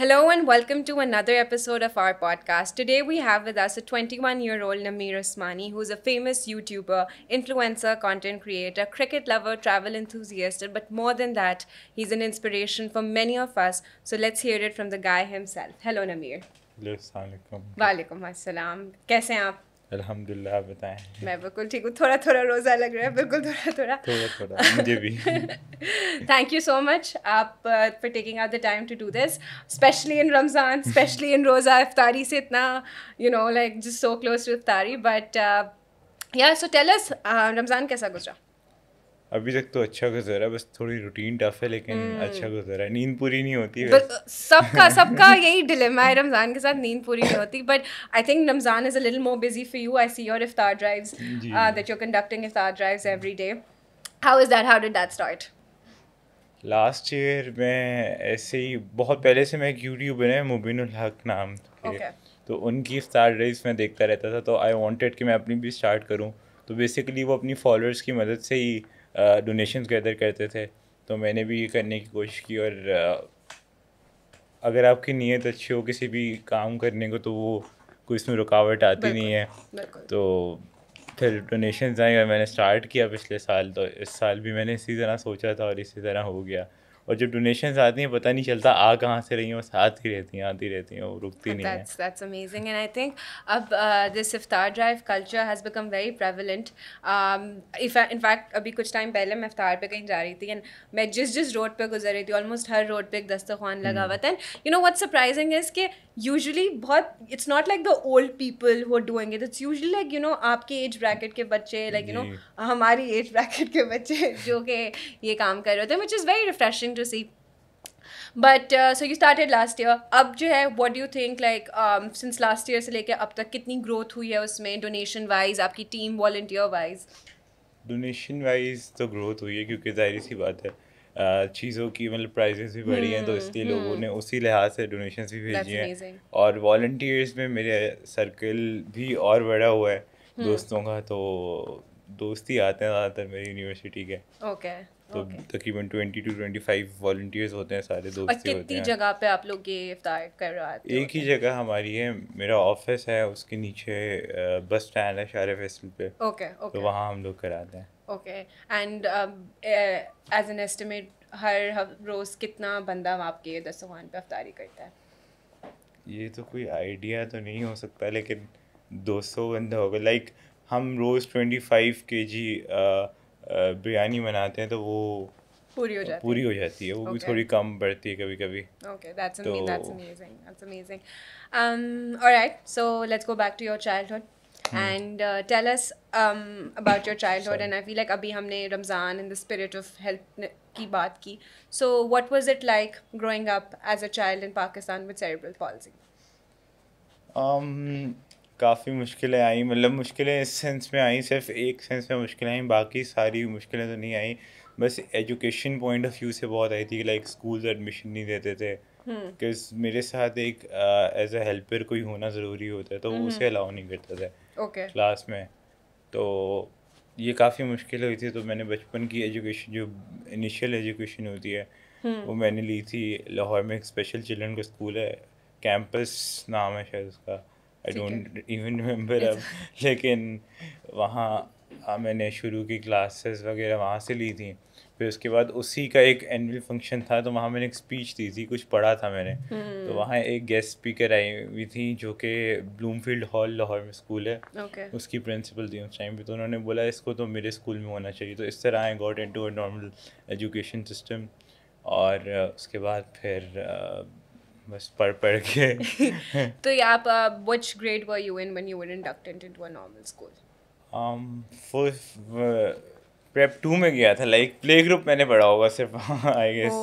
Hello and welcome to another episode of our podcast. Today we have with us a 21 year old Namir Osmani, who's a famous YouTuber, influencer, content creator, cricket lover, travel enthusiast, but more than that, he's an inspiration for many of us. So let's hear it from the guy himself. Hello, Namir. Waalaikum assalam. कैसे हैं अल्हम्दुलिल्लाह आप बताएं मैं बिल्कुल ठीक हूँ थोड़ा थोड़ा रोज़ा लग रहा है बिल्कुल थोड़ा थोड़ा थोड़ा थोड़ा मुझे भी थैंक यू सो मच आप for taking out the time to do this specially in Ramzan specially in roza iftari से इतना you know like just so close to iftari but yeah so tell us Ramzan कैसा गुजरा अभी तक तो अच्छा गुजरा है बस थोड़ी रूटीन टफ है लेकिन हम्म। अच्छा गुजरा है नींद पूरी नहीं होती सबका सबका यही डिलेमा है रमज़ान के साथ नींद पूरी नहीं होती but I think Ramzan is a little more busy for you I see your iftar drives that you conducting iftar drives every day how is that how did that start last year मैं ऐसे ही बहुत पहले से मैं एक यूट्यूबर है मुबिन हक नाम okay. तो उनकी इफ्तार ड्राइव्स मैं देखता रहता था तो आई वांटेड कि मैं अपनी भी स्टार्ट करूं तो बेसिकली वो अपनी फॉलोअर्स की मदद से ही डोनेशन गैदर करते थे तो मैंने भी ये करने की कोशिश की और अगर आपकी नीयत अच्छी हो किसी भी काम करने को तो वो कोई इसमें रुकावट आती नहीं है तो फिर डोनेशन आए मैंने स्टार्ट किया पिछले साल तो इस साल भी मैंने इसी तरह सोचा था और इसी तरह हो गया और जब डोनेशन आती हैं पता नहीं चलता आ कहाँ से रही हूँ साथ ही रहती हैं आती रहती हैं रुकती नहीं that's, that's amazing and I think अब this iftar drive culture has become very prevalent in fact अभी कुछ टाइम पहले मैं इफ्तार पे कहीं जा रही थी एंड मैं जिस जिस रोड पे गुजर रही थी ऑलमोस्ट हर रोड पे एक दस्तखान लगा हम्म। हुआ था and you know what surprising is कि यूजली बहुत it's not like the old people who are doing it it's usually like you know आपके एज ब्रैकेट के बच्चे लाइक यू नो हमारी एज ब्रैकेट के बच्चे जो कि ये काम कर रहे थे which is very refreshing to see but so you started last year अब जो है what do think like since last year से लेकर अब तक कितनी ग्रोथ हुई है उसमें डोनेशन वाइज आपकी team volunteer wise donation wise तो ग्रोथ हुई है क्योंकि जाहिर सी बात है चीज़ों की मतलब प्राइजेस भी बढ़ी हैं तो हम्म, इसलिए लोगों हम्म। ने उसी लिहाज से डोनेशन भी भेजी हैं और वॉल्टियर्स में मेरे सर्कल भी और बड़ा हुआ है हम्म। दोस्तों का तो दोस्ती आते हैं ज़्यादातर मेरी यूनिवर्सिटी के ओके तो तकरीबन twenty two twenty five volunteers होते हैं सारे दोस्त होते हैं कितनी जगह पे आप लोग ये इफ्तार एक ही जगह हमारी है मेरा ऑफिस है उसके नीचे बस स्टैंड है शार फैसल पे ओके ओके तो वहाँ हम लोग कराते हैं okay and as an estimate हर रोज़ कितना बंदा आपके दस्तवान पे अफ्तारी करता है ये तो कोई आइडिया तो नहीं हो सकता लेकिन 200 बंदा होगा लाइक हम रोज़ 25 के जी बिरयानी बनाते हैं तो वो पूरी हो जाती पूरी हो जाती है वो okay. भी थोड़ी कम बढ़ती है कभी कभी okay that's amazing that's amazing that's amazing alright so let's go back to your childhood and tell us about your childhood and I feel like अभी हमने Ramzan in the spirit of health की बात की so what was it like growing up as a child in Pakistan with cerebral palsy काफ़ी मुश्किलें आई मतलब मुश्किलें इस सेंस में आई सिर्फ एक सेंस में मुश्किलें आई बाकी सारी मुश्किलें तो नहीं आई बस एजुकेशन पॉइंट ऑफ व्यू से बहुत आई थी लाइक स्कूल एडमिशन नहीं देते थे बिकॉज हम्म। hmm. मेरे साथ एक एज अ हेल्पर कोई होना ज़रूरी होता है तो hmm. वो उसे अलाउ हम्म। नहीं करता था okay. क्लास में तो ये काफ़ी मुश्किल हुई थी तो मैंने बचपन की एजुकेशन जो इनिशियल एजुकेशन होती है hmm. वो मैंने ली थी लाहौर में एक स्पेशल चिल्ड्रन का स्कूल है कैंपस नाम है शायद उसका आई डोंट इवन रिमेम्बर अब लेकिन वहाँ हाँ, मैंने शुरू की क्लासेस वगैरह वहाँ से ली थी फिर उसके बाद उसी का एक एनअल फंक्शन था तो वहाँ मैंने एक स्पीच दी थी कुछ पढ़ा था मैंने तो हम्म। वहाँ एक गेस्ट स्पीकर आई हुई थी जो कि ब्लूमफील्ड हॉल लाहौर में स्कूल है okay. उसकी प्रिंसिपल थी उस टाइम भी तो उन्होंने बोला इसको तो मेरे स्कूल में होना चाहिए तो इस तरह I got into a normal education system और उसके बाद फिर बस पढ़ पढ़ के तो आप which grade were you in when you were inducted into a normal school um for, prep two में गया था लाइक प्ले ग्रुप मैंने पढ़ा होगा सिर्फ आई गेस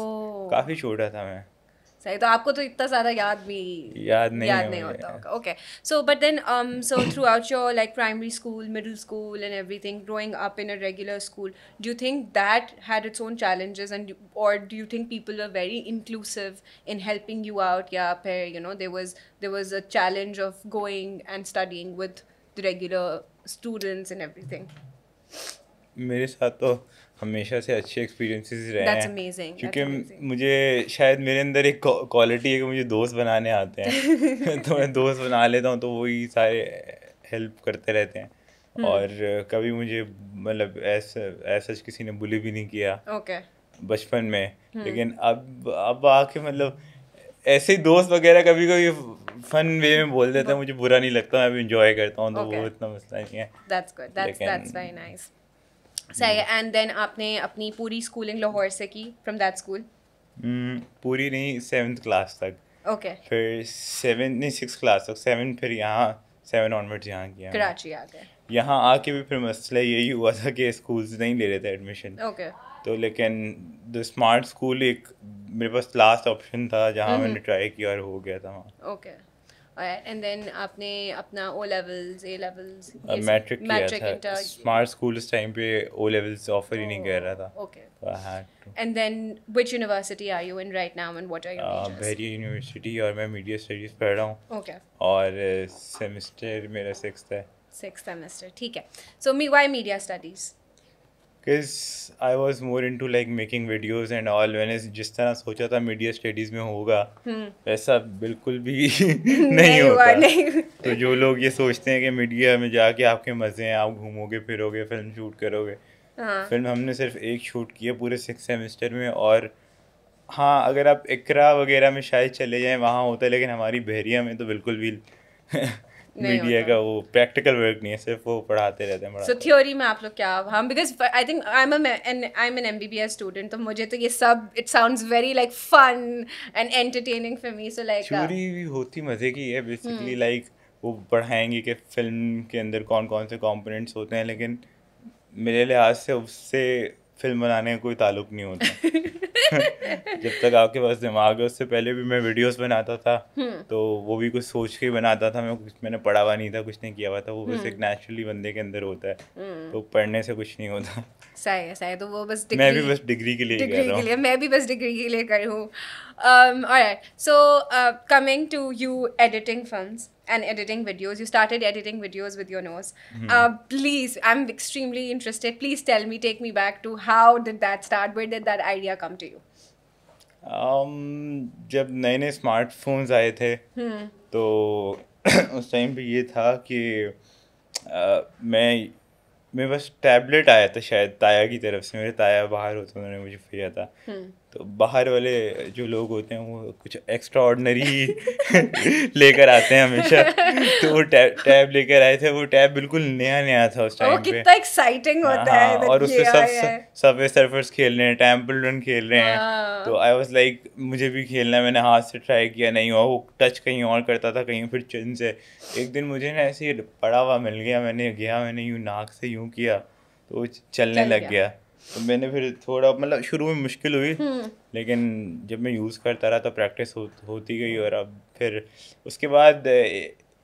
काफ़ी छोटा था मैं सही तो आपको तो इतना ज़्यादा याद भी याद नहीं याद नहीं होता होगा okay so but then so throughout your like primary school middle school and everything growing up in a regular school do you think that had its own challenges and और do you think people are very inclusive in helping you out या फिर you know there was there was a challenge of going and studying with regular students and everything मेरे साथ तो हमेशा से अच्छे experiences रहे हैं क्योंकि मुझे शायद मेरे अंदर एक क्वालिटी है कि मुझे दोस्त बनाने आते हैं तो मैं दोस्त बना लेता हूँ तो वही सारे हेल्प करते रहते हैं hmm. और कभी मुझे मतलब ऐसा ऐसा किसी ने बुली भी नहीं किया ओके बचपन में hmm. लेकिन अब अब आके मतलब ऐसे ही दोस्त वगैरह कभी कभी फन वे में बोल देते हैं मुझे बुरा नहीं लगता मैं भी इंजॉय करता हूँ तो वो इतना मसला नहीं है सही है एंड देन आपने अपनी पूरी स्कूलिंग लाहौर से की फ्रॉम दैट स्कूल पूरी नहीं सेवन्थ क्लास तक ओके okay. फिर सेवन नहीं सिक्स क्लास तक सेवन फिर यहाँ सेवन ऑनवर्ड्स यहाँ किया कराची आ गए यहाँ आके भी फिर मसला यही हुआ था कि स्कूल्स नहीं ले रहे थे एडमिशन ओके okay. तो लेकिन द स्मार्ट स्कूल एक मेरे पास लास्ट ऑप्शन था जहाँ mm-hmm. मैंने ट्राई किया और हो गया था वहाँ okay okay. And uh, then आपने अपना O levels A levels matric किया था स्मार्ट स्कूल इस टाइम पे ओ लेवल्स ऑफर ही नहीं oh, कर रहा था okay and then which university are you in right now and what are your Bahria university और मैं मीडिया स्टडीज पढ़ रहा हूं ओके और सेमेस्टर uh, मेरा 6th है 6th सेमेस्टर ठीक है so me why media studies because I was more into like making videos and all मैंने जिस तरह सोचा था मीडिया स्टडीज में होगा हम्म। वैसा बिल्कुल भी नहीं, होगा होता तो जो लोग ये सोचते हैं कि मीडिया में जाके आपके मज़े हैं आप घूमोगे फिरोगे फिल्म शूट करोगे हाँ। फिल्म हमने सिर्फ एक शूट की है पूरे सिक्स सेमेस्टर में और हाँ अगर आप इकरा वगैरह में शायद चले जाएँ वहाँ होता है लेकिन हमारी बहरिया में तो बिल्कुल भी मीडिया का वो प्रैक्टिकल वर्क नहीं है सिर्फ वो पढ़ाते रहते हैं सो थ्योरी में आप लोग क्या हम because I think I am I am an M B B S student तो मुझे तो ये सब it sound very like fun and entertaining for me so like theory भी होती मज़े की है बेसिकली लाइक हम्म। वो पढ़ाएंगे कि फिल्म के अंदर कौन कौन से कॉम्पोनेंट्स होते हैं लेकिन मेरे लिहाज से उससे फिल्म बनाने का कोई ताल्लुक नहीं होता जब तक आपके पास दिमाग है उससे पहले भी मैं वीडियोस बनाता था हम्म। तो वो भी कुछ सोच के बनाता था मैं कुछ मैंने पढ़ा हुआ नहीं था कुछ नहीं किया हुआ था वो बस एक नेचुरली हम्म। बंदे के अंदर होता है हम्म। तो पढ़ने से कुछ नहीं होता सही है सही तो वो बस मैं भी बस डिग्री के लिए डिग्री के लिए मैं भी बस डिग्री के लिए कर हूँ so coming to you editing films and editing videos. You started editing videos with your nose. Mm-hmm. Uh, please, I'm extremely interested. Please tell me, take me back to how did that start? Where did that idea come to you? Um, जब नए नए smartphones आए थे hmm. तो उस time पे ये था कि आ, uh, मैं मेरे पास टैबलेट आया था शायद ताया की तरफ से मेरे ताया बाहर होते उन्होंने मुझे भेजा था hmm. तो बाहर वाले जो लोग होते हैं वो कुछ एक्स्ट्रा ऑर्डनरी लेकर आते हैं हमेशा तो वो टैब टैब लेकर आए थे वो टैब बिल्कुल नया नया था उस टाइम पे कितना एक्साइटिंग होता है हाँ, और उससे सब सब सर्फर्स खेल रहे हैं टेम्पल रन खेल रहे हैं हाँ। तो आई वाज लाइक मुझे भी खेलना मैंने हाथ से ट्राई किया नहीं हुआ वो टच कहीं और करता था कहीं फिर चिन से एक दिन मुझे ना ऐसे ही पड़ा हुआ मिल गया मैंने गया मैंने यूँ नाक से यूँ किया तो वो चलने लग गया तो मैंने फिर थोड़ा मतलब शुरू में मुश्किल हुई हम्म। लेकिन जब मैं यूज़ करता रहा तो प्रैक्टिस हो, होती गई और अब फिर उसके बाद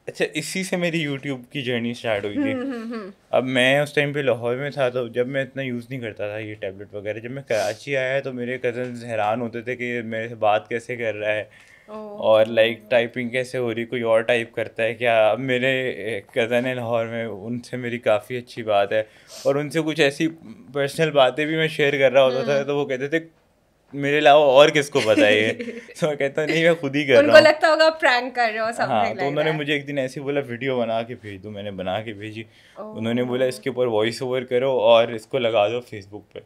अच्छा इसी से मेरी यूट्यूब की जर्नी स्टार्ट हुई थी हम्म, हम्म, अब मैं उस टाइम पे लाहौर में था तो जब मैं इतना यूज़ नहीं करता था ये टैबलेट वगैरह जब मैं कराची आया तो मेरे कज़न हैरान होते थे कि मेरे से बात कैसे कर रहा है और लाइक टाइपिंग कैसे हो रही कोई और टाइप करता है क्या अब मेरे कज़न है लाहौर में उनसे मेरी काफ़ी अच्छी बात है और उनसे कुछ ऐसी पर्सनल बातें भी मैं शेयर कर रहा होता था हम्म। तो वो कहते थे मेरे अलावा और किसको पता है तो मैं कहता नहीं मैं खुद ही कर रहा हूँ लगता होगा प्रैंक कर रहे हो हाँ तो उन्होंने मुझे एक दिन ऐसे बोला वीडियो बना के भेज दो मैंने बना के भेजी उन्होंने बोला इसके ऊपर वॉइस ओवर करो और इसको लगा दो फेसबुक पर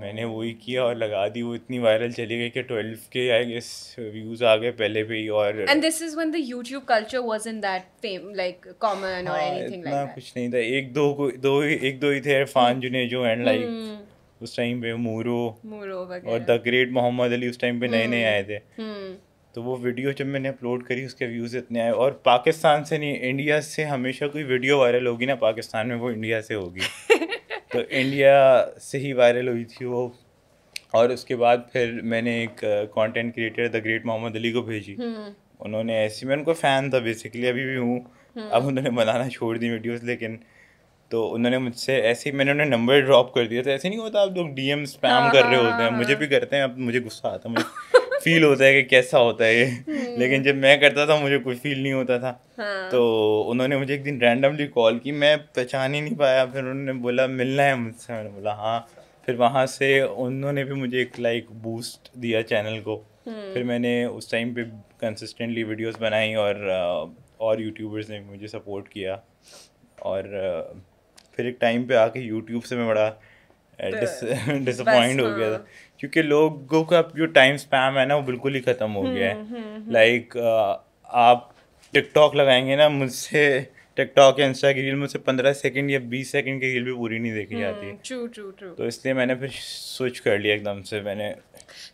मैंने वही किया और लगा दी वो इतनी वायरल चली गई कि ट्वेल्व के आई गेस व्यूज आ गए पहले पे ही और and this is when the YouTube culture was in that fame like common और एनीथिंग लाइक दैट कुछ नहीं था एक दो को दो एक दो ही थे इरफान hmm. जुने जो एंड लाइक hmm. उस टाइम पे मूरो मूरो और द ग्रेट मोहम्मद अली उस टाइम पे नए नए hmm. आए थे तो वो वीडियो जब मैंने अपलोड करी उसके व्यूज़ इतने आए और पाकिस्तान से नहीं इंडिया से हमेशा कोई वीडियो वायरल होगी ना पाकिस्तान में वो इंडिया से होगी तो इंडिया से ही वायरल हुई थी वो और उसके बाद फिर मैंने एक content creator the great Mohammad Ali को भेजी हम्म। उन्होंने ऐसी मैं उनको फ़ैन था बेसिकली अभी भी हूँ हम्म। अब उन्होंने बनाना छोड़ दी वीडियोस लेकिन तो उन्होंने मुझसे ऐसे ही मैंने उन्हें नंबर ड्रॉप कर दिया तो ऐसे नहीं होता आप लोग डीएम स्पैम हाँ, कर रहे हाँ, होते हैं हाँ, मुझे भी करते हैं अब मुझे गुस्सा आता है मुझे फील होता है कि कैसा होता है ये हम्म। लेकिन जब मैं करता था मुझे कुछ फील नहीं होता था हाँ। तो उन्होंने मुझे एक दिन रैंडमली कॉल की मैं पहचान ही नहीं पाया फिर उन्होंने बोला मिलना है मुझसे मैंने बोला हाँ फिर वहाँ से उन्होंने भी मुझे एक लाइक बूस्ट दिया चैनल को हम्म। फिर मैंने उस टाइम पे कंसिस्टेंटली वीडियोस बनाई और uh, और यूट्यूबर्स ने मुझे सपोर्ट किया और uh, फिर एक टाइम पे आके यूट्यूब से मैं बड़ा डिसअपॉइंट uh, तो हो गया था हाँ। क्योंकि लोगों का जो टाइम स्पैम है ना वो बिल्कुल ही ख़त्म हो गया है लाइक हम्म, हम्म, हम्म। आप टिकटॉक लगाएंगे ना मुझसे टिकटॉक या इंस्टा की रील मुझसे पंद्रह सेकंड या बीस सेकंड की रील भी पूरी नहीं देखी जाती ट्रू ट्रू ट्रू तो इसलिए मैंने फिर स्विच कर लिया एकदम से मैंने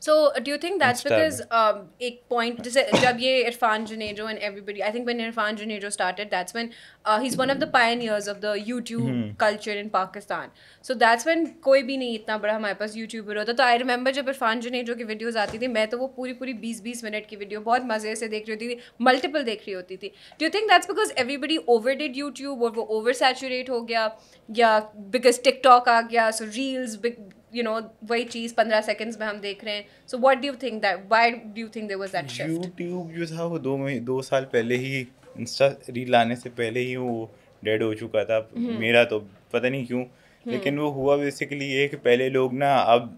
So uh, do you think that's because um, a point जब ये Irfan Junejo and everybody I think when Irfan Junejo started that's when uh, he's one of the pioneers of the YouTube mm-hmm. culture in Pakistan. So that's when कोई भी नहीं इतना बड़ा हमारे पास YouTuber होता तो I remember जब इरफान जुनेजो videos आती थी मैं तो वो पूरी पूरी 20-20 minute की video बहुत मजे से multiple देख रही होती Do you think that's because everybody overdid YouTube और वो oversaturate हो गया या because TikTok आ so reels big, you know वही चीज पंद्रह सेकंड्स में हम देख रहे हैं so what do you think that why do you think there was that shift YouTube जो था वो दो में दो साल पहले ही इंस्टा रील आने से पहले ही वो डेड हो चुका था hmm. मेरा तो पता नहीं क्यों hmm. लेकिन वो हुआ बेसिकली ये कि पहले लोग ना अब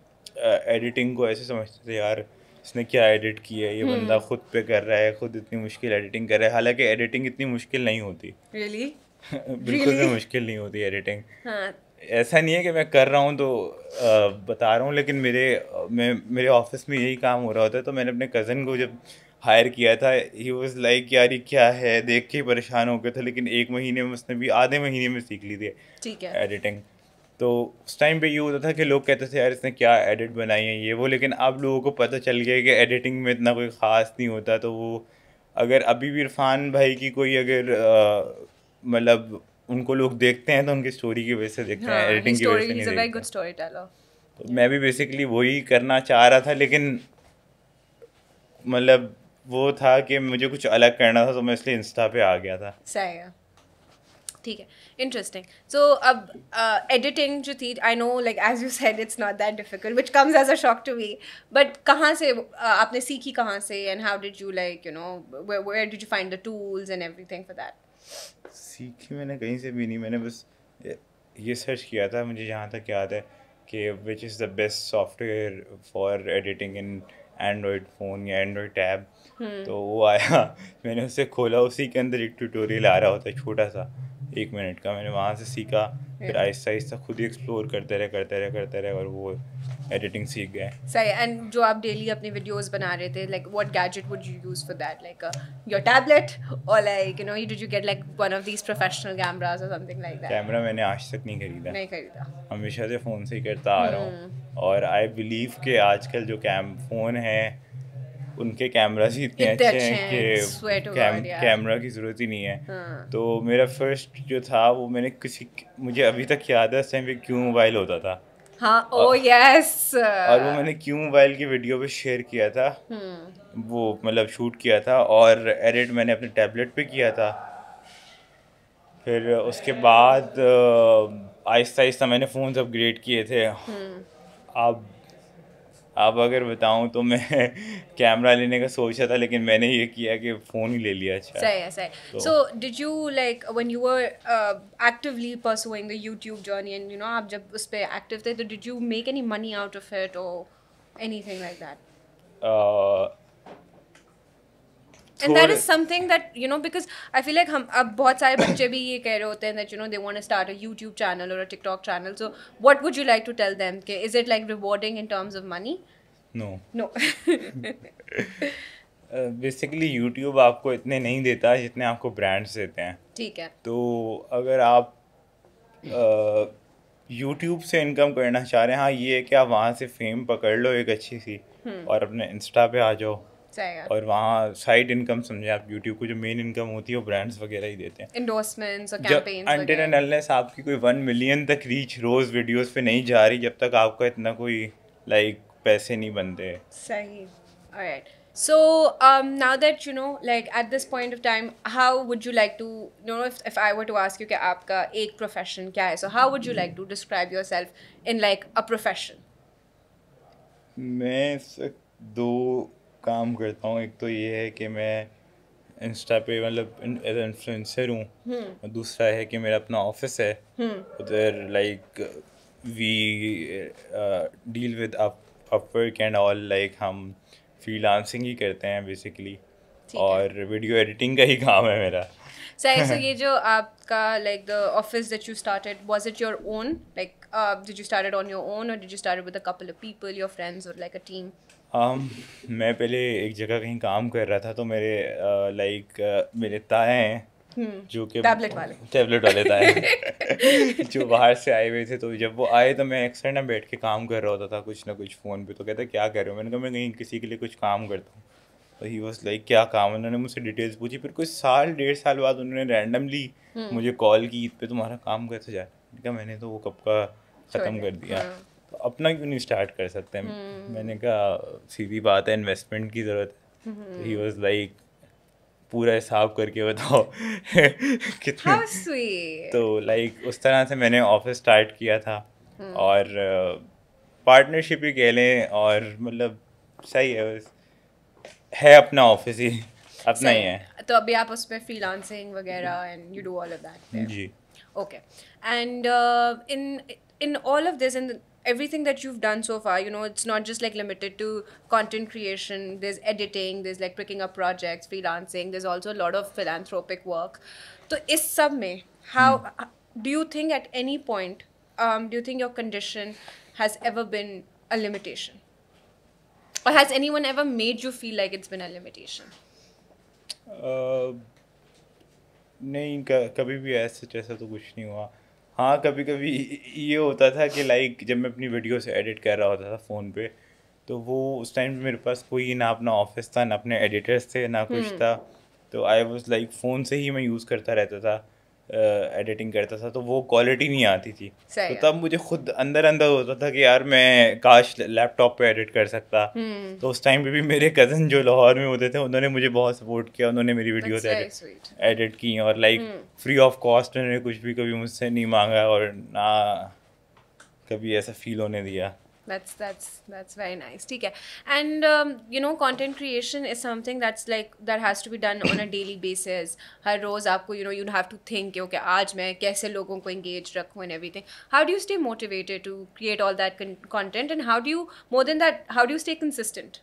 एडिटिंग को ऐसे समझते थे यार इसने क्या एडिट किया है ये hmm. बंदा खुद पे कर रहा है खुद इतनी मुश्किल एडिटिंग कर रहा है हालांकि एडिटिंग इतनी मुश्किल नहीं होती रियली really? बिल्कुल really? भी मुश्किल नहीं होती एडिटिंग हाँ ऐसा नहीं है कि मैं कर रहा हूँ तो आ, बता रहा हूँ लेकिन मेरे मैं मेरे ऑफिस में यही काम हो रहा होता है तो मैंने अपने कज़न को जब हायर किया था ही वॉज लाइक यार ये क्या है देख के परेशान हो गया था लेकिन एक महीने में उसने भी आधे महीने में सीख ली थी ठीक है एडिटिंग तो उस टाइम पे ये होता था कि लोग कहते थे यार इसने क्या एडिट बनाई है ये वो लेकिन अब लोगों को पता चल गया कि एडिटिंग में इतना कोई ख़ास नहीं होता तो वो अगर अभी भी इरफान भाई की कोई अगर मतलब उनको लोग देखते हैं तो उनकी स्टोरी की वजह से देखते हैं एडिटिंग हाँ, की वजह से नहीं तो मैं भी बेसिकली वही करना चाह रहा था लेकिन मतलब वो था कि मुझे कुछ अलग करना था तो मैं इसलिए इंस्टा पे आ गया था सही है ठीक है इंटरेस्टिंग सो अब एडिटिंग uh, जो थी I know like as you said it's not that difficult which comes as a shock to me but कहाँ से uh, आपने सीखी कहाँ से and how did you like you know where did you find the tools and everything for that सीखी मैंने कहीं से भी नहीं मैंने बस ये सर्च किया था मुझे जहाँ तक याद है कि which is the best software for editing in android phone या एंड्रॉयड हम्म। टैब तो वो आया मैंने उसे खोला उसी के अंदर एक ट्यूटोरियल आ रहा होता है छोटा सा एक मिनट का मैंने वहाँ से सीखा फिर आहिस्ता आहिस्ता खुद ही एक्सप्लोर करते रहे करते रहे करते रहे और वो एडिटिंग सीख गए सही एंड जो आप डेली अपने वीडियोस बना रहे थे like what gadget would you use for that like your tablet और like you know you did you get like one of these professional cameras और समथिंग लाइक दैट कैमरा मैंने आज तक नहीं खरीदा नहीं खरीदा हमेशा से फ़ोन से ही करता आ रहा हूं हम्म। और आई बिलीव के आजकल जो कैम फ़ोन है उनके कैमराज ही इतने अच्छे हैं कि कैमरा की ज़रूरत ही नहीं है हाँ। तो मेरा फर्स्ट जो था वो मैंने किसी मुझे अभी तक याद है उस टाइम पे क्यों मोबाइल होता था हाँ ओ यस oh, और वो मैंने क्यू मोबाइल की वीडियो पे शेयर किया था हम्म। वो मतलब शूट किया था और एडिट मैंने अपने टैबलेट पे किया था फिर उसके बाद आहिस्ता आहिस्ता मैंने फ़ोन्स अपग्रेड किए थे हम्म। अब अब अगर बताऊं तो मैं कैमरा लेने का सोचा था लेकिन मैंने ये किया कि फ़ोन ही ले लिया अच्छा सही है सही so did you like when you were actively pursuing the YouTube journey and you know आप जब उस पे एक्टिव थे तो did you make any money out of it और anything like that and that is something that you know because I feel like हम अब बहुत सारे बच्चे भी ये कह रहे होते हैं that you know they want to start a YouTube channel और a TikTok channel so what would you like to tell them कि is it like rewarding in terms of money no no basically YouTube आपको इतने नहीं देता जितने आपको brands देते हैं ठीक है तो अगर आप यूट्यूब uh, से इनकम करना चाह रहे हैं हाँ ये है कि आप वहाँ से फेम पकड़ लो एक अच्छी सी हम्म। और अपने इंस्टा पे आ जाओ और वहाँ साइड इनकम समझे आप यूट्यूब को जो मेन इनकम होती है वो ब्रांड्स वगैरह ही देते हैं इंडोर्समेंट्स और कैंपेन्स अनटिल एंड अनलेस आपकी कोई वन मिलियन तक रीच रोज वीडियोस पे नहीं जा रही जब तक आपका इतना कोई लाइक like, पैसे नहीं बनते सही alright so um, now that you know like at this point of time how would you like to you know if, if i were to ask you ki aapka ek profession kya hai so how would you like to describe yourself in like a profession मैं दो काम करता हूँ एक तो ये है कि मैं इंस्टा पे मतलब एज इन्फ्लुएंसर हूँ हम्म। दूसरा है कि मेरा अपना ऑफिस है हम्म। उधर like we deal with Upwork and all like हम फ्रीलांसिंग ही करते हैं बेसिकली और वीडियो एडिटिंग का ही काम है मेरा सही so, ये जो आपका like the office that you started was it your own like did you started on your own और did you started with a couple of people your friends और लाइक अ टीम um, मैं पहले एक जगह कहीं काम कर रहा था तो मेरे लाइक uh, uh, मेरे ताए हैं हम्म, जो कि टैबलेट वाले टैबलेट वाले ताए जो बाहर से आए हुए थे तो जब वो आए तो मैं अक्सर ना बैठ के काम कर रहा होता था कुछ ना कुछ फ़ोन पे तो कहता क्या कर रहे हो मैंने कहा मैं कहीं किसी के लिए कुछ काम करता हूँ तो ही वॉज लाइक क्या काम उन्होंने मुझसे डिटेल्स पूछी फिर कुछ साल डेढ़ साल बाद उन्होंने रैंडमली हम्म। मुझे कॉल की ईद पे तुम्हारा काम कैसे जा मैंने तो वो कब का ख़त्म कर दिया हाँ। अपना क्यों नहीं स्टार्ट कर सकते हैं हम्म। मैंने कहा सीधी बात है इन्वेस्टमेंट की ज़रूरत है ही वॉज लाइक पूरा हिसाब करके बताओ कितना तो लाइक उस तरह से मैंने ऑफिस स्टार्ट किया था हम्म। और पार्टनरशिप uh, ही कह लें और मतलब सही है है अपना ऑफिस ही अपना ही है तो अभी आप उस पर फ्रीलांसिंग वगैरह and you do all of that जी okay and in in all of this in everything that you've done so far you know it's not just like limited to content creation there's editing there's like picking up projects freelancing there's also a lot of philanthropic work so is sub me, how hmm. do you think at any point um, do you think your condition has ever been a limitation or has anyone ever made you feel like it's been a limitation uh, नहीं कभी भी ऐसे जैसा तो कुछ नहीं हुआ हाँ कभी कभी ये होता था कि लाइक जब मैं अपनी वीडियो से एडिट कर रहा होता था फ़ोन पे तो वो उस टाइम मेरे पास कोई ना अपना ऑफिस था ना अपने एडिटर्स थे ना कुछ हम्म। था तो आई वॉज लाइक फ़ोन से ही मैं यूज़ करता रहता था एडिटिंग करता था तो वो क्वालिटी नहीं आती थी तो तब मुझे खुद अंदर अंदर होता था कि यार मैं काश लैपटॉप पे एडिट कर सकता हम्म। तो उस टाइम पे भी मेरे कज़न जो लाहौर में होते थे उन्होंने मुझे बहुत सपोर्ट किया उन्होंने मेरी वीडियो एडिट, एडिट की और लाइक फ्री ऑफ कॉस्ट उन्होंने कुछ भी कभी मुझसे नहीं मांगा और ना कभी ऐसा फील होने दिया that's that's that's very nice ठीक है and um, you know content creation is something that's like that has to be done on a daily basis Her रोज़ आपको you know you have to think okay आज मैं कैसे लोगों को engage रखूँ and everything how do you stay motivated to create all that con- content and how do you more than that how do you stay consistent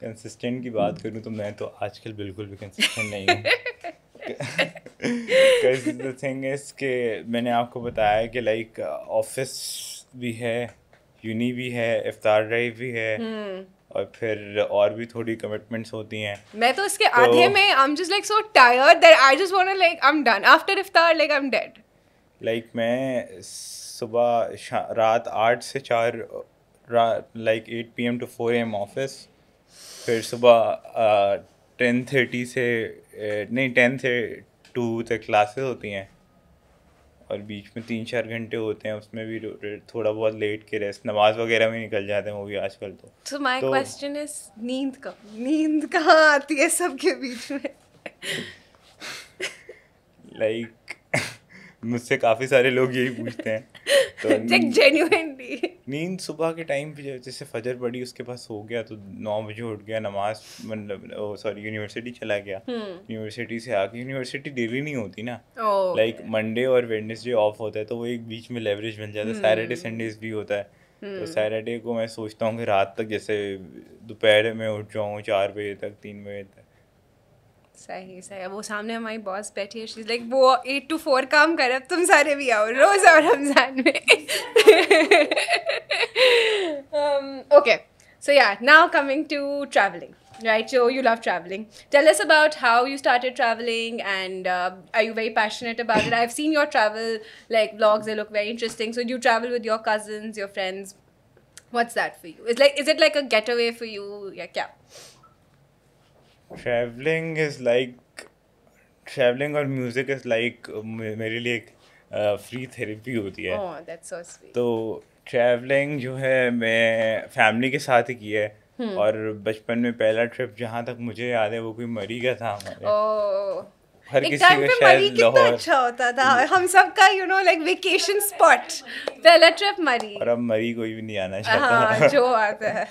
consistent की बात करूँ तो मैं तो आजकल बिल्कुल भी कंसिस्टेंट नहीं हूँ द थिंग इज के मैंने आपको बताया कि लाइक office भी है यूनी भी है इफ्तार ड्राइव भी है हम्म। और फिर और भी थोड़ी कमिटमेंट्स होती हैं मैं तो इसके तो, आधे में I am just like so tired that I just want to like I am done after iftar like I am dead like मैं सुबह रात 8 से चार like 8 PM to 4 AM office फिर सुबह टेन थर्टी से नहीं टेन से टू तक क्लासेस होती हैं और बीच में तीन चार घंटे होते हैं उसमें भी थोड़ा बहुत लेट के रेस्ट नमाज वगैरह में निकल जाते हैं वो भी आजकल तो सो माय क्वेश्चन इज नींद कब नींद कहाँ आती है सबके बीच में लाइक like, मुझसे काफ़ी सारे लोग यही पूछते हैं तो नींद सुबह के टाइम पे जैसे फजर पड़ी उसके पास हो गया तो नौ बजे उठ गया नमाज मतलब सॉरी यूनिवर्सिटी चला गया यूनिवर्सिटी हम्म। से आके यूनिवर्सिटी डेली नहीं होती ना लाइक oh, मंडे और वेडनेसडे ऑफ होता है तो वो एक बीच में लेवरेज बन जाता है सैटरडे हम्म। संडे भी होता है तो सैटरडे हम्म। को मैं सोचता हूँ कि रात तक जैसे दोपहर में उठ जाऊँ चार बजे तक तीन बजे तक सही सही वो सामने हमारी बॉस बैठी है शीज लाइक like, वो एट टू फोर काम कर अब तुम सारे भी आओ रोज और रमजान में okay so yeah now coming to travelling right so you love traveling tell us about how you started traveling and uh, are you very passionate about it i've seen your travel like vlogs they look very interesting so you travel with your cousins your friends what's that for you it's like is it like a getaway for you yeah yeah travelling is like travelling और music is like मेरे लिए एक free uh, therapy होती है oh, तो travelling जो है मैं फैमिली के साथ ही की है hmm. और बचपन में पहला ट्रिप जहाँ तक मुझे याद है वो कोई मरी का था हमारे oh. हर एक किसी का शायद लाहौर अच्छा होता था हम सब का you know like vacation spot पहला ट्रिप मरी और अब मरी कोई भी नहीं आना हाँ, चाहता हाँ, जो आता है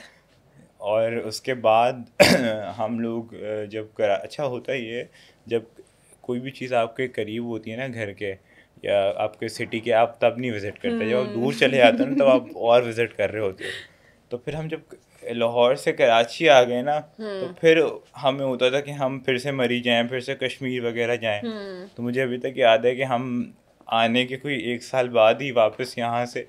और उसके बाद हम लोग जब करा अच्छा होता ही है जब कोई भी चीज़ आपके करीब होती है ना घर के या आपके सिटी के आप तब नहीं विज़िट करते जब आप दूर चले जाते हैं ना तब आप और विज़िट कर रहे होते हैं तो फिर हम जब लाहौर से कराची आ गए ना हम्म। तो फिर हमें होता था कि हम फिर से मरी जाएं फिर से कश्मीर वगैरह जाएं हम्म। तो मुझे अभी तक याद है कि हम आने के कोई एक साल बाद ही वापस यहाँ से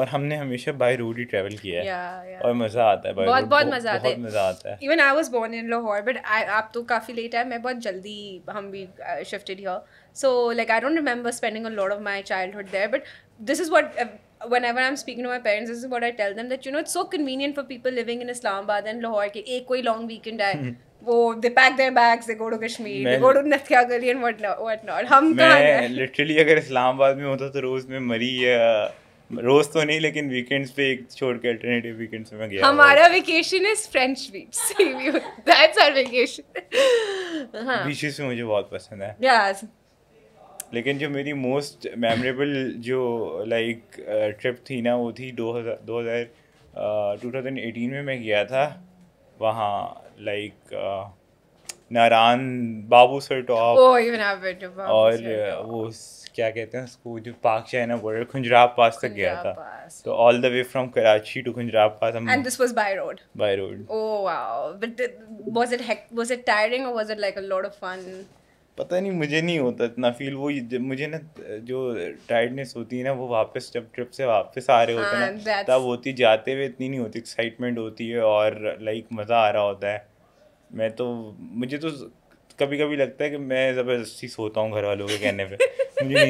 और हमने हमेशा बाय रोड ही ट्रैवल किया है yeah, yeah. और मज़ा आता है बहुत बहुत, बहुत मज़ा आता है मज़ा आता है even I was born in Lahore but आप तो काफ़ी लेट आए मैं बहुत जल्दी हम भी shifted here so like I don't remember spending a lot of my childhood there but this is what whenever I'm speaking to my parents, this is what I tell them that you know it's so convenient for people living in Islamabad and Lahore. कि एक कोई long weekend आए वो they pack their bags, they go to Kashmir, they go to Nathia and what what not. हम कहाँ हैं? मैं literally अगर इस्लामाबाद में होता तो रोज मैं मरी या रोज तो नहीं लेकिन वीकेंड्स पे एक छोड़ के अल्टरनेटिव वीकेंड्स में गया हमारा vacation is French beach that's our vacation हां बीचेस मुझे बहुत पसंद है यस yes. लेकिन जो मेरी मोस्ट मेमोरेबल जो लाइक ट्रिप थी ना वो थी 2000 2000 2018 में मैं गया था वहाँ like Naran Babusar top और वो क्या कहते हैं उसको जो पाक चाइना बॉर्डर खुंजराब पास तक गया था तो all the way from Karachi to Khunjerab pass हम and this was by road by road oh wow but was it heck was it tiring और was it like a lot of fun पता नहीं मुझे नहीं होता इतना फील वो मुझे ना जो टायर्डनेस होती है ना वो वापस जब ट्रिप से वापस आ रहे होते हैं ना हाँ, तब होती जाते हुए इतनी नहीं होती एक्साइटमेंट होती है और लाइक मज़ा आ रहा होता है मैं तो मुझे तो कभी कभी लगता है कि मैं ज़बरदस्ती सोता हूँ घर वालों के कहने पे मुझे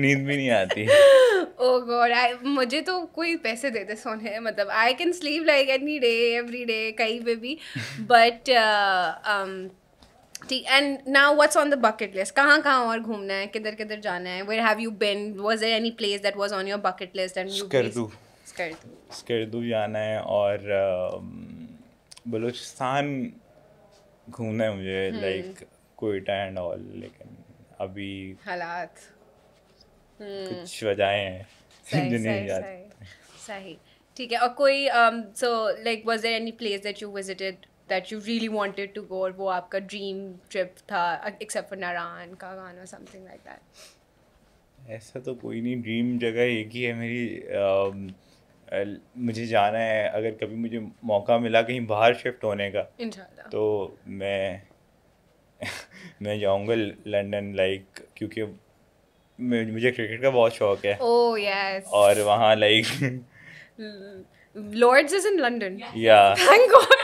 नींद भी नहीं आती ओ गॉड आई मुझे तो कोई पैसे दे दे सोने मतलब I can sleep like any day every day कहीं पे भी बट ठीक and now what's on the bucket list कहाँ कहाँ और घूमना है किधर किधर जाना है where have you been was there any place that was on your bucket list and you Skardu Skardu Skardu जाना है और um, बलूचिस्तान घूमना है मुझे like hmm. Quetta and all लेकिन अभी हालात हम्म। कुछ वजहें हैं जो नहीं जाते सही ठीक है और कोई so like was there any place that you visited that you really wanted to go और वो आपका ड्रीम ट्रिप था एक्सेप्ट फॉर नारायण का गाना समथिंग लाइक दैट ऐसा तो कोई नहीं ड्रीम जगह एक ही है मेरी um, मुझे जाना है अगर कभी मुझे मौका मिला कहीं बाहर शिफ्ट होने का तो मैं मैं जाऊंगा लंदन लाइक क्योंकि मुझे क्रिकेट का बहुत शौक है oh, yes. और वहाँ like Lord's is in London या thank God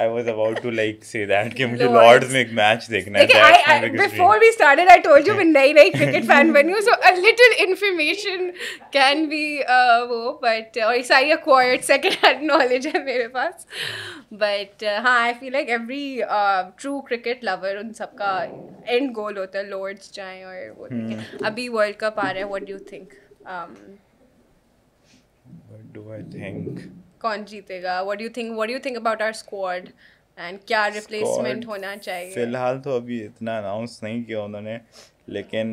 I was about to like say that कि मुझे लॉर्ड्स में एक मैच देखना है I, I, before we started I told you मैं नई नई क्रिकेट फैन बनी हूँ so a little information can be uh, वो but और सारी acquired second hand knowledge है मेरे पास but uh, हाँ I feel like every uh, true cricket lover उन सबका end goal होता है लॉर्ड्स जाएं और वो hmm. अभी वर्ल्ड कप आ रहा है what do you think um, what do I think कौन जीतेगा what you think what you think about our squad and क्या रिप्लेसमेंट होना चाहिए फिलहाल तो अभी इतना अनाउंस नहीं किया उन्होंने लेकिन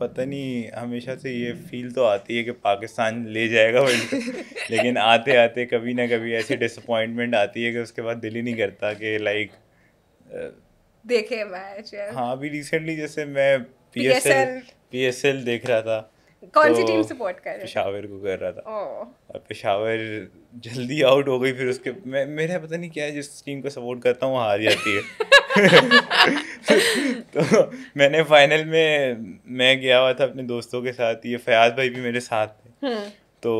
पता नहीं हमेशा से ये फील तो आती है कि पाकिस्तान ले जाएगा वर्ल्ड लेकिन आते आते कभी ना कभी ऐसी डिसअपॉइंटमेंट आती है कि उसके बाद दिल ही नहीं करता कि लाइक देखे मैच हाँ अभी रिसेंटली जैसे मैं P S L P S L देख रहा था कौन सी टीम तो सपोर्ट कर रहे पेशावर को कर रहा था और पेशावर जल्दी आउट हो गई फिर उसके मैं मेरा पता नहीं क्या है जिस टीम को सपोर्ट करता हूँ हार जाती है तो मैंने फाइनल में मैं गया हुआ था अपने दोस्तों के साथ ये फयाज भाई भी मेरे साथ थे हम्म। तो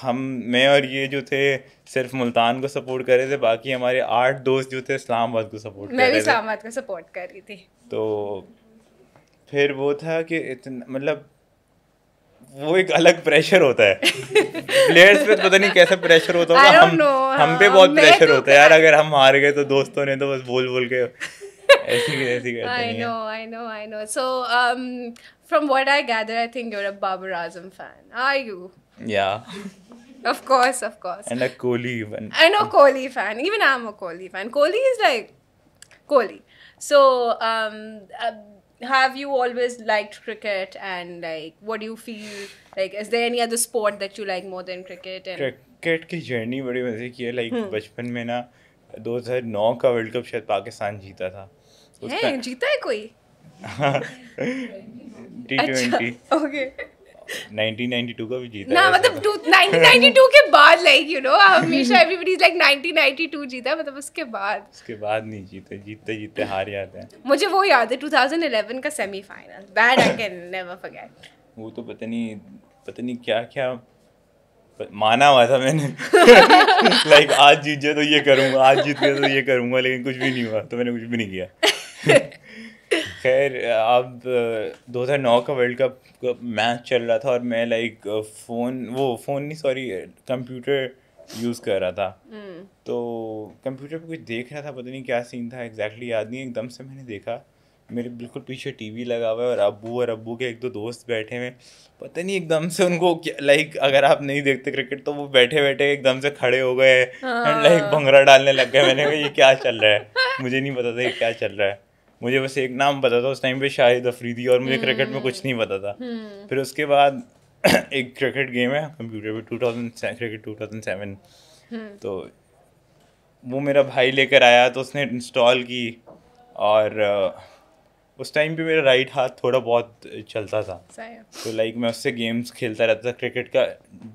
हम मैं और ये जो थे सिर्फ मुल्तान को सपोर्ट कर रहे थे बाकी हमारे आठ दोस्त जो थे इस्लामाबाद को सपोर्ट मैं कर रहे थे भी इस्लामाबाद को सपोर्ट कर रही थी तो फिर वो था कि इतना मतलब वो एक अलग प्रेशर होता है प्लेयर्स पे पता नहीं कैसा प्रेशर होता होगा हम know, हम पे बहुत प्रेशर होता है यार अगर हम हार गए तो दोस्तों ने तो बस बोल बोल के ऐसी ऐसी करते I know I know I know so from what I gather, I think you're a Babar Azam fan. Are you? Yeah. of course, of course. And a Kohli even. And a Kohli fan. Even I'm a Kohli fan. Kohli is like Kohli. So um, uh, have you always liked cricket and like what do you feel like is there any other sport that you like more than cricket and cricket की journey बड़ी मज़े की है like hmm. बचपन में ना 2009 का world cup शायद पाकिस्तान जीता था है जीता है कोई टी ट्वेंटी 1992 का भी जीता ना मतलब 1992 के बाद लाइक यू नो हमेशा एवरीबॉडी इज लाइक 1992 जीता मतलब उसके बाद उसके बाद नहीं जीते जीतते जीतते हार जाते हैं मुझे वो याद है 2011 का semifinal that I can never forget वो तो पता नहीं पता नहीं क्या क्या माना हुआ था मैंने लाइक like, आज जीत जाए तो ये करूंगा आज जीत गए तो ये करूंगा लेकिन कुछ भी नहीं हुआ तो मैंने कुछ भी नहीं किया खैर अब 2009 का वर्ल्ड कप मैच चल रहा था और मैं लाइक फ़ोन वो फ़ोन नहीं सॉरी कंप्यूटर यूज़ कर रहा था हम्म। तो कंप्यूटर पे कुछ देख रहा था पता नहीं क्या सीन था एग्जैक्टली याद नहीं एकदम से मैंने देखा मेरे बिल्कुल पीछे टीवी लगा हुआ है और अबू और अबू के एक दो दोस्त बैठे हुए पता नहीं एकदम से उनको लाइक अगर आप नहीं देखते क्रिकेट तो वो बैठे बैठे एकदम से खड़े हो गए एंड लाइक हाँ। भंगड़ा डालने लग गए मैंने कहा ये क्या चल रहा है मुझे नहीं पता था ये क्या चल रहा है मुझे बस एक नाम पता था उस टाइम पे शाहिद अफरीदी और मुझे क्रिकेट हम्म, में हम्म, कुछ नहीं पता था हम्म। फिर उसके बाद एक क्रिकेट गेम है कंप्यूटर पे two thousand cricket two thousand seven तो वो मेरा भाई लेकर आया तो उसने इंस्टॉल की और उस टाइम पे मेरा राइट हाथ थोड़ा बहुत चलता था तो लाइक मैं उससे गेम्स खेलता रहता था क्रिकेट का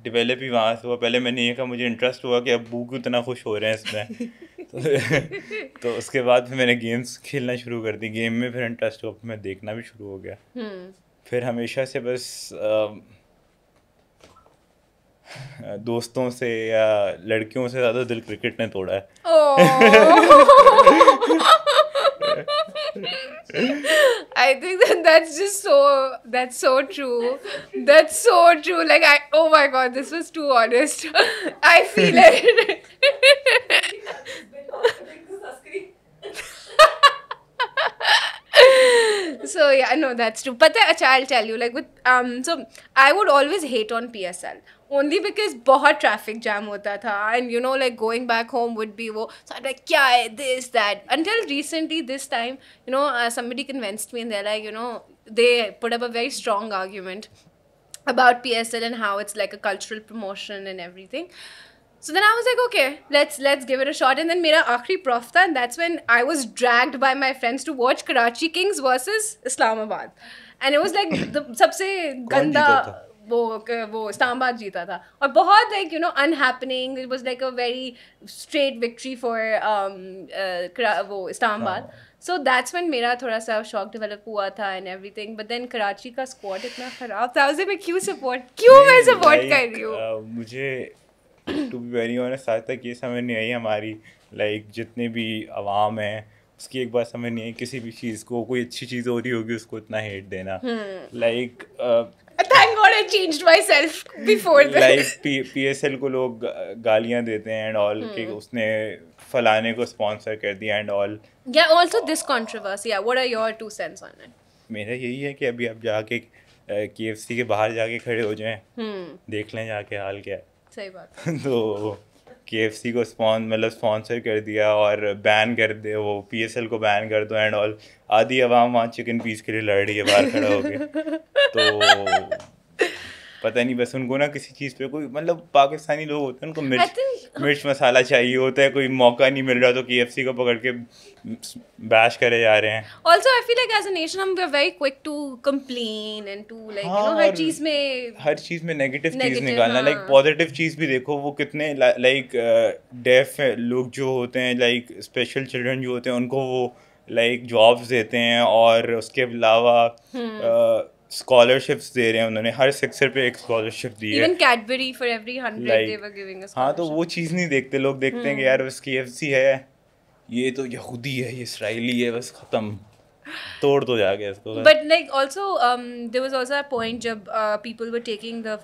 डेवलप ही वहाँ से हुआ पहले मैंने ये कहा मुझे इंटरेस्ट हुआ कि अबू क्यों इतना खुश हो रहे हैं इसमें तो, तो उसके बाद फिर मैंने गेम्स खेलना शुरू कर दी गेम में फिर इंटरेस्ट हुआ मैं देखना भी शुरू हो गया हम्म। फिर हमेशा से बस दोस्तों से या लड़कियों से ज़्यादा दिल क्रिकेट ने तोड़ा है I think that that's just so that's so true. That's so true. Like I oh my god, this was too honest. I feel it. no, that's true. But I'll tell you, like with um, so I would always hate on PSL only because बहुत traffic jam Hota tha, and you know like going back home would be so I'm like क्या this that until recently this time you know uh, somebody convinced me and they're like you know they put up a very strong argument about PSL and how it's like a cultural promotion and everything. So then I was like, okay, let's let's give it a shot. And then Mira Akri Prof tha, and that's when I was dragged by my friends to watch Karachi Kings versus Islamabad. And it was like the सबसे गंदा वो वो Islamabad you know, unhappening. It was like a very straight victory for a very straight victory for वो Islamabad so that's one मेरा थोड़ा सा शौक develop हुआ And and everything but then Karachi का स्क्वाड इतना खराब था उसे मैं क्यों सपोर्ट क्यों मैं सपोर्ट कर रही हूँ uh, मुझे टू बी वेरी ऑनेस्ट आज तक ये समझ नहीं आई हमारी लाइक like, जितने भी आवाम है उसकी एक बात समझ नहीं आई किसी भी चीज़ को कोई अच्छी चीज़ हो रही होगी उसको इतना हेट देना like thank God I changed myself before this like PSL को लोग गालियां देते हैं एंड ऑल कि हम्म। उसने फलाने को स्पॉन्सर कर दिया and all yeah also this controversy yeah what are your two cents on it मेरा यही है कि अभी आप जाके केएफसी uh, के बाहर जाके खड़े हो जाएं हम्म। देख लें जाके हाल क्या है सही बात तो के को स्पॉन्स मतलब स्पॉन्सर कर दिया और बैन कर दे वो पी एस एल को बैन कर दो एंड ऑल आधी आवाम वहाँ चिकन पीस के लिए लड़ रही है बाहर खड़ा हो गया तो पता नहीं बस उनको ना किसी चीज़ पे कोई मतलब पाकिस्तानी लोग होते हैं उनको मिर्च मिर्च मसाला चाहिए होता है कोई मौका नहीं मिल रहा तो के को पकड़ के बैश करे जा रहे हैं also I feel like as a nation हम very quick to and to like you know हर हाँ, चीज़ में हर चीज़ में नेगेटिव चीज़ निकालना लाइक हाँ। पॉजिटिव चीज़ भी देखो वो कितने लाइक डेफ uh, लोग जो होते हैं लाइक स्पेशल चिल्ड्रन जो होते हैं उनको वो लाइक जॉब्स देते हैं और उसके अलावा हम्म। uh, स्कॉलरशिप्स दे रहे हैं उन्होंने हर सेक्टर पे एक स्कॉलरशिप दी है even Cadbury for every 100 they were giving a हां तो वो चीज नहीं देखते लोग देखते हैं कि hmm. यार बस केएफसी है ये तो यहूदी है ये इसराइली है बस खत्म तोड़ तो जा गया इसको but like also there was also a point जब people were taking the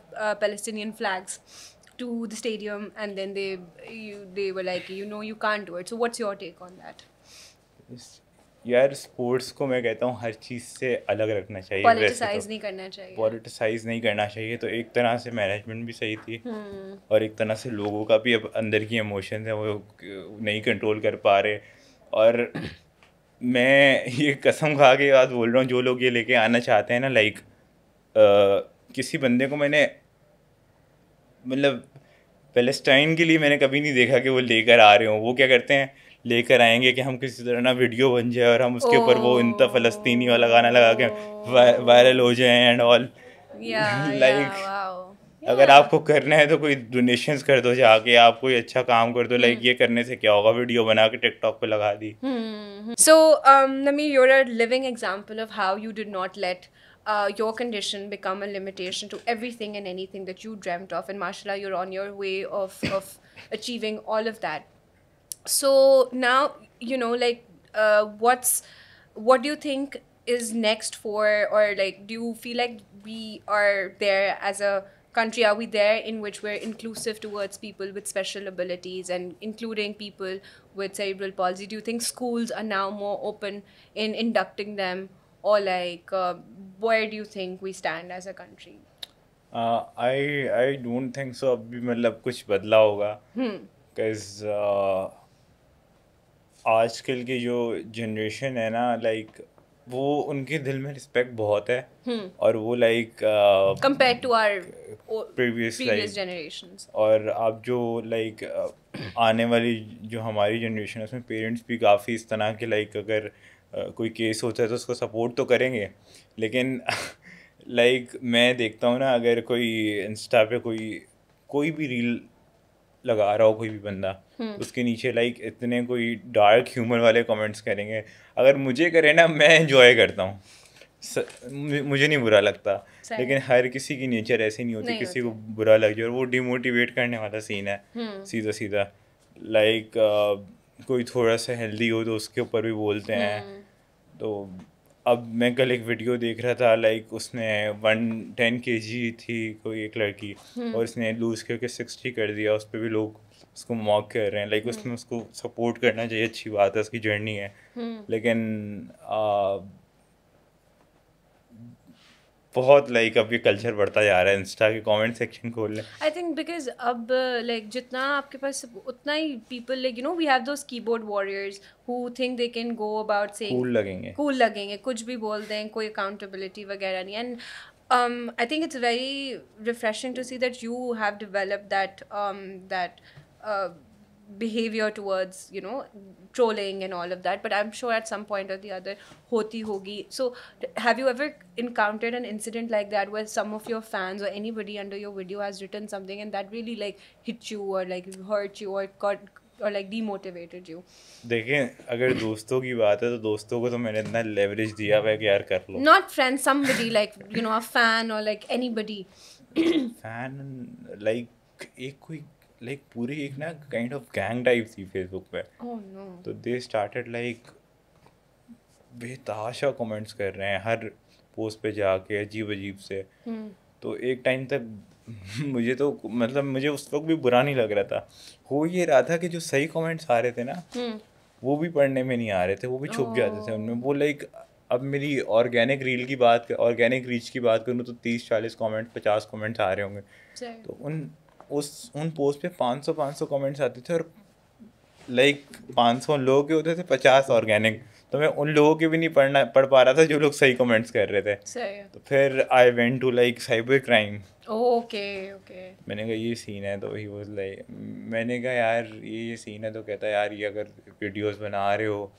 Palestinian flags to the stadium and then they you, they were like you know you can't do it so what's your take on that यार sports को मैं कहता हूँ हर चीज़ से अलग रखना चाहिए पॉलिटिसाइज तो नहीं करना चाहिए पॉलिटिसाइज नहीं करना चाहिए तो एक तरह से मैनेजमेंट भी सही थी हम्म। और एक तरह से लोगों का भी अब अंदर की इमोशन है वो नहीं कंट्रोल कर पा रहे और मैं ये कसम खा के बात बोल रहा हूँ जो लोग ये लेके आना चाहते हैं ना लाइक किसी बंदे को मैंने मतलब पेलेस्टाइन के लिए मैंने कभी नहीं देखा कि वो लेकर आ रहे हो वो क्या करते हैं लेकर आएंगे कि हम किसी तरह ना वीडियो बन जाए और हम उसके ऊपर वो इनता फलस्तीनी वाला गाना लगा के वायरल हो जाए एंड ऑल लाइक अगर आपको करना है तो कोई डोनेशंस कर दो जाके आप कोई अच्छा काम कर दो लाइक हम्म। ये करने से क्या होगा वीडियो बना के टिकटॉक पे लगा दी so Nami you're are living example of how you did not let Uh, your condition become a limitation to everything and anything that you dreamt of and mashallah you're on your way of of achieving all of that so now you know like uh, what's what do you think is next for or like do you feel like we are there as a country are we there in which we're inclusive towards people with special abilities and including people with cerebral palsy do you think schools are now more open in inducting them or like uh, where do you think we stand as a country I I don't think so अभी मतलब कुछ बदला होगा hmm. uh, आजकल की जो generation है ना लाइक वो उनके दिल में रिस्पेक्ट बहुत है hmm. और वो like compare to our previous generation और आप जो लाइक आने वाली जो हमारी जनरेशन है उसमें पेरेंट्स भी काफ़ी इस तरह के लाइक अगर कोई केस होता है तो उसको सपोर्ट तो करेंगे लेकिन लाइक मैं देखता हूँ ना अगर कोई इंस्टा पे कोई कोई भी रील लगा रहा हो कोई भी बंदा हम्म। उसके नीचे लाइक इतने कोई डार्क ह्यूमर वाले कमेंट्स करेंगे अगर मुझे करें ना मैं इंजॉय करता हूँ मुझे नहीं बुरा लगता लेकिन हर किसी की नेचर ऐसी नहीं होती किसी को बुरा लग जाए और वो डिमोटिवेट करने वाला सीन है सीधा सीधा लाइक कोई थोड़ा सा हेल्दी हो तो उसके ऊपर भी बोलते हैं हम्म। तो अब मैं कल एक वीडियो देख रहा था लाइक उसने वन टेन के जी थी कोई एक लड़की हम्म। और उसने लूज करके सिक्सटी कर दिया उस पर भी लोग उसको मॉक कर रहे हैं लाइक उसमें हम्म। उसको सपोर्ट करना चाहिए अच्छी बात है उसकी जर्नी है हम्म। लेकिन बहुत लाइक अब ये कल्चर बढ़ता जा रहा है इंस्टा के कमेंट सेक्शन खोल लें आई थिंक बिकॉज अब लाइक जितना आपके पास उतना ही people like you know we have those keyboard warriors who think they can go about से कूल लगेंगे कूल लगेंगे कुछ भी बोल दें कोई अकाउंटेबिलिटी वगैरह नहीं and um, I think it's very refreshing to see that you have developed that um, that uh, behavior towards you know trolling and all of that but i'm sure at some point or the other hoti hogi so have you ever encountered an incident like that where some of your fans or anybody under your video has written something and that really like hit you or like hurt you or got और like demotivated you देखें अगर दोस्तों की बात है तो दोस्तों को तो मैंने इतना लेवरेज दिया हुआ है कि यार कर लो not friend somebody like you know a fan और लाइक anybody. फैन लाइक एक कोई लाइक पूरी एक ना काइंड ऑफ गैंग टाइप थी फेसबुक पे oh, तो दे स्टार्टेड लाइक बेताशा कमेंट्स कर रहे हैं हर पोस्ट पे जाके अजीब अजीब से hmm. तो एक टाइम तक मुझे तो मतलब मुझे उस वक्त भी बुरा नहीं लग रहा था हो ये रहा था कि जो सही कमेंट्स आ रहे थे ना hmm. वो भी पढ़ने में नहीं आ रहे थे वो भी छुप जाते थे oh. उनमें वो लाइक अब मेरी ऑर्गेनिक रील की बात ऑर्गेनिक रीच की बात करूँ तो तीस चालीस कॉमेंट पचास कॉमेंट्स आ रहे होंगे तो उन उस उन पोस्ट पे 500 500 कमेंट्स आते थे और लाइक पाँच सौ लोगों के होते थे पचास ऑर्गेनिक तो मैं उन लोगों के भी नहीं पढ़ना पढ़ पा रहा था जो लोग सही कमेंट्स कर रहे थे सही तो फिर I went to like cyber crime okay okay मैंने कहा ये सीन है तो ही वो लाइक मैंने कहा यार ये ये सीन है तो कहता यार ये अगर वीडियोस बना रहे हो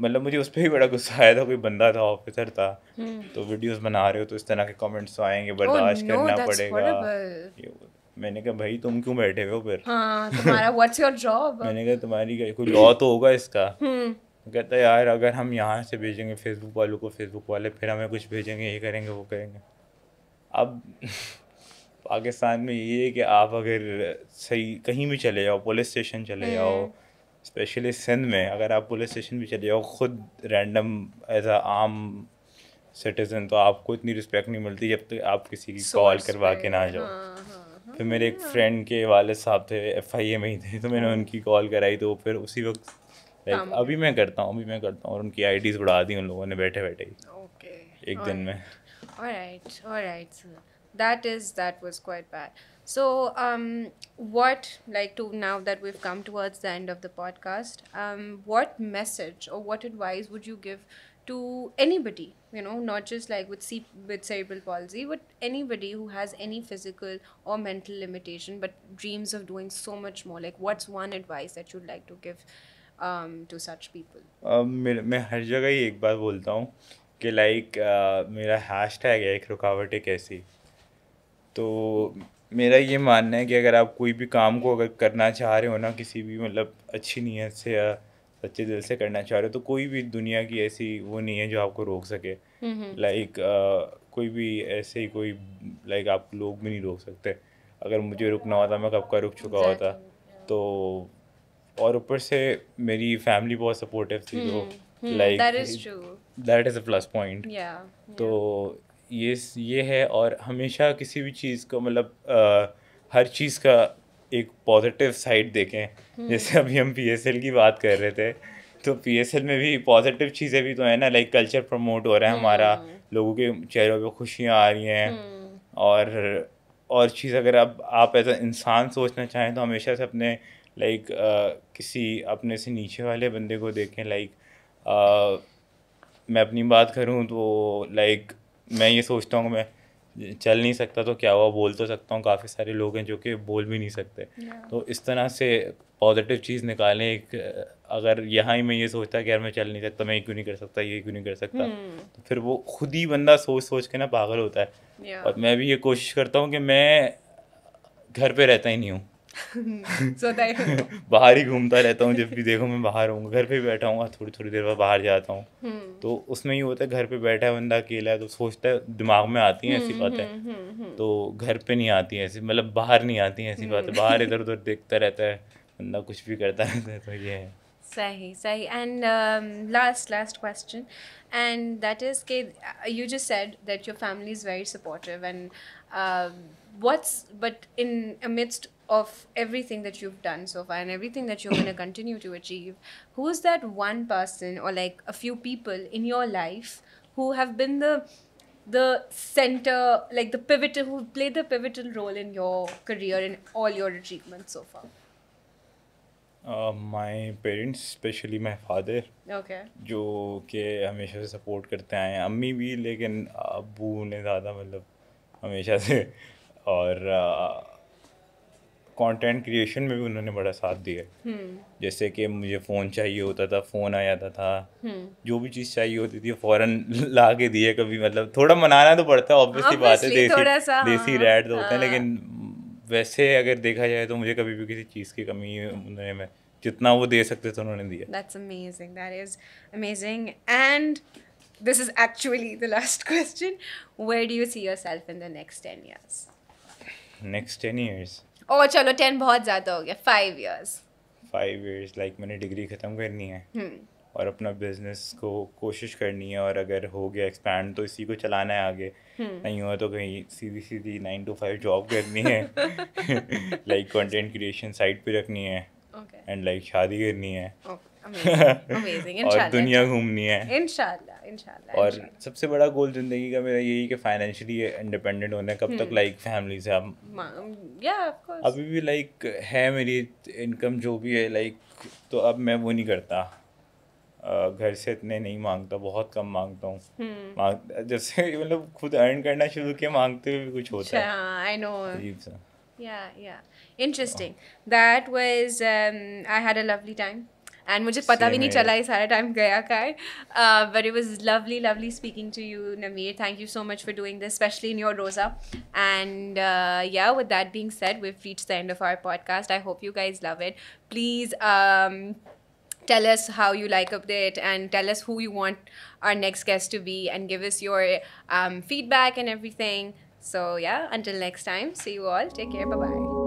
मतलब मुझे उस पर भी बड़ा गुस्सा आया था कोई बंदा था ऑफिसर था हम्म। तो वीडियोस बना रहे हो तो इस तरह के कमेंट्स तो आएंगे oh, बर्दाश्त oh, no, करना पड़ेगा मैंने कहा भाई तुम क्यों बैठे हो फिर हाँ तुम्हारा जॉब मैंने कहा तुम्हारी कोई लॉ तो होगा इसका हम्म। कहता है यार अगर हम यहाँ से भेजेंगे फेसबुक वालों को फेसबुक वाले फिर हमें कुछ भेजेंगे ये करेंगे वो करेंगे अब पाकिस्तान में ये है कि आप अगर सही कहीं भी चले जाओ पुलिस स्टेशन चले हम्म। जाओ स्पेशली सिंध में अगर आप पुलिस स्टेशन भी चले जाओ खुद रैंडम एज अ आम सिटीज़न तो आपको इतनी रिस्पेक्ट नहीं मिलती जब तक तो आप किसी की कॉल करवा के ना जाओ हाँ, हाँ। तो मेरे एक फ्रेंड के वाले साहब थे एफ आई ए में ही थे तो मैंने उनकी कॉल कराई तो फिर उसी वक्त लाइक अभी मैं करता हूँ अभी मैं करता हूँ और उनकी आई डीज बढ़ा दी उन लोगों ने बैठे बैठे ही एक दिन में that is that was quite bad so um, what like to now that we've come towards the end of the podcast um, what message or what advice would you give to anybody you know not just like with C- with cerebral palsy but anybody who has any physical or mental limitation but dreams of doing so much more like what's one advice that you'd like to give um, to such people uh, मेरे, मैं हर जगह ही एक बार बोलता हूँ कि like uh, मेरा hashtag है तो मेरा ये मानना है कि अगर आप कोई भी काम को अगर करना चाह रहे हो ना किसी भी मतलब अच्छी नीयत से या सच्चे दिल से करना चाह रहे हो तो कोई भी दुनिया की ऐसी वो नहीं है जो आपको रोक सके like hmm, hmm. like, uh, कोई भी ऐसे ही कोई लाइक like, आप लोग भी नहीं रोक सकते अगर मुझे रुकना होता मैं कब का रुक चुका होता तो और ऊपर से मेरी फैमिली बहुत सपोर्टिव थी तो like that is a plus point तो ये ये है और हमेशा किसी भी चीज़ को मतलब uh, हर चीज़ का एक पॉजिटिव साइड देखें हम्म। जैसे अभी हम पी की बात कर रहे थे तो पी में भी पॉजिटिव चीज़ें भी तो है ना लाइक कल्चर प्रमोट हो रहा है हमारा हम्म। लोगों के चेहरों पे खुशियाँ आ रही हैं हम्म। और और चीज़ अगर आप आप एज इंसान सोचना चाहें तो हमेशा से अपने लाइक किसी अपने से नीचे वाले बंदे को देखें लाइक मैं अपनी बात करूँ तो लाइक मैं ये सोचता हूँ मैं चल नहीं सकता तो क्या हुआ बोल तो सकता हूँ काफ़ी सारे लोग हैं जो कि बोल भी नहीं सकते yeah. तो इस तरह से पॉजिटिव चीज़ निकालें एक अगर यहाँ ही मैं ये सोचता कि यार मैं चल नहीं सकता मैं ये क्यों नहीं कर सकता ये क्यों नहीं कर सकता hmm. तो फिर वो खुद ही बंदा सोच सोच के ना पागल होता है yeah. और मैं भी ये कोशिश करता हूँ कि मैं घर पे रहता ही नहीं हूँ बाहर ही घूमता रहता हूँ जब भी देखो मैं बाहर हूँ घर पे बैठा हूँ थोड़ी थोड़ी देर बाद बाहर जाता हूँ हम्म। तो उसमें ही होता है घर पे बैठा है बंदा अकेला है तो सोचता है दिमाग में आती है ऐसी हम्म, बातें हम्म, तो घर पे नहीं आती है ऐसी मतलब बाहर नहीं आती है ऐसी बातें बाहर इधर उधर देखता रहता है बंदा कुछ भी करता रहता है तो ये है सही सही and last last question and that is के you just said that your family is very supportive and what's but in amidst of everything that you've done so far and everything that you're going to continue to achieve, who's that one person or like a few people in your life who have been the the center, like the pivotal, who played the pivotal role in your career and all your achievements so far? Uh, my parents specially my father जो कि हमेशा से support करते आए हैं अम्मी भी लेकिन अबू ने ज़्यादा मतलब हमेशा से और uh, कंटेंट क्रिएशन में भी उन्होंने बड़ा साथ दिया हम्म। जैसे कि मुझे फ़ोन चाहिए होता था फ़ोन आ जाता था हम्म। जो भी चीज़ चाहिए होती थी फ़ौरन ला के दिए कभी मतलब थोड़ा मनाना तो पड़ता है ऑब्वियसली बात है देसी देसी रेड हाँ। तो होते हैं हाँ। लेकिन वैसे अगर देखा जाए तो मुझे कभी भी किसी चीज़ की कमी उन्होंने मैं जितना वो दे सकते थे उन्होंने दिया that's amazing that is amazing and this is actually the last question where do you see yourself in the next 10 years next 10 years और चलो टेन बहुत ज़्यादा हो गया five years five years like मैंने डिग्री ख़त्म करनी है हम्म। और अपना बिजनेस को कोशिश करनी है और अगर हो गया एक्सपैंड तो इसी को चलाना है आगे hmm. नहीं हुआ तो कहीं सीधी सीधी नाइन टू फाइव जॉब करनी है लाइक कंटेंट क्रिएशन साइट पे रखनी है एंड लाइक शादी करनी है okay. और दुनिया घूमनी है इनशाला इंशाल्लाह और सबसे बड़ा गोल जिंदगी का मेरा यही कि फाइनेंशियली इंडिपेंडेंट होने कब तक लाइक हम्म। फैमिली से आप um, अभी भी लाइक है मेरी इनकम जो भी है लाइक तो अब मैं वो नहीं करता घर से इतने नहीं मांगता बहुत कम मांगता हूँ हम्म। मांग जैसे मतलब खुद अर्न करना शुरू किया मांगते हुए भी कुछ होता अच्छा, है आई know yeah yeah interesting that was I had a lovely time and मुझे पता भी नहीं चला ये सारा टाइम गया का है but it was lovely lovely speaking to you Namir thank you so much for doing this specially in your रोजा and yeah with that being said we reach the end of our podcast I hope you guys love it please tell us how you like it and tell us who you want our next guest to be and give us your um, feedback and everything so yeah until next time see you all take care bye bye